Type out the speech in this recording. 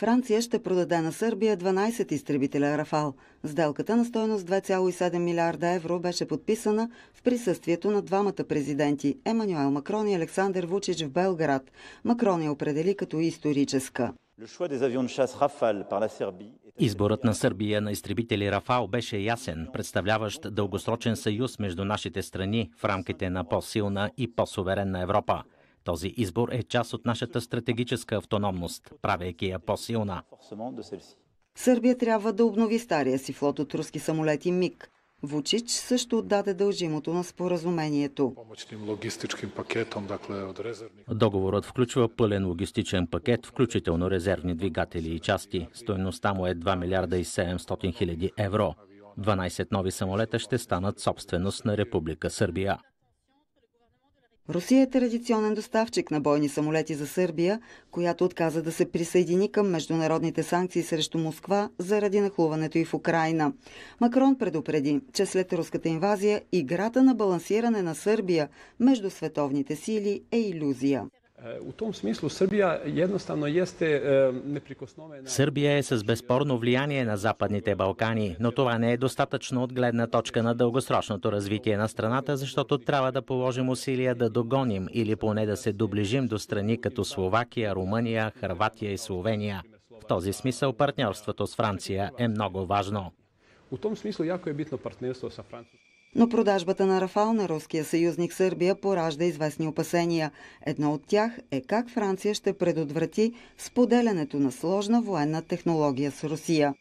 Франция ще продаде на Сърбия 12 изтребителя Рафал. Сделката на стоеност 2,7 милиарда евро беше подписана в присъствието на двамата президенти Емануел Макрон и Александър Вучич в Белград. Макрон я определи като историческа. Изборът на Сърбия на изтребители Рафал беше ясен, представляващ дългосрочен съюз между нашите страни в рамките на по-силна и по-суверенна Европа. Този избор е част от нашата стратегическа автономност, правейки я по-силна. Сърбия трябва да обнови стария си флот от руски самолети МИГ. Вучич също отдаде дължимото на споразумението. Договорът включва пълен логистичен пакет, включително резервни двигатели и части. Стойността му е 2 милиарда и 700 хиляди евро. 12 нови самолета ще станат собственост на Република Сърбия. Русия е традиционен доставчик на бойни самолети за Сърбия, която отказа да се присъедини към международните санкции срещу Москва заради нахлуването и в Украина. Макрон предупреди, че след руската инвазия играта на балансиране на Сърбия между световните сили е иллюзия. U tom smislu Srbija jednostavno jeste Сърбия е с безспорно влияние на Западните Балкани, но това не е достатъчно от гледна точка на дългосрочното развитие на страната, защото трябва да положим усилия да догоним или поне да се доближим до страни като Словакия, Румъния, Харватия и Словения. В този смисъл партньорството с Франция е много важно. U tom смисъл jako je bitno partnerstvo с Франция. Но продажбата на Рафал на руския съюзник Сърбия поражда известни опасения. Едно от тях е как Франция ще предотврати споделянето на сложна военна технология с Русия.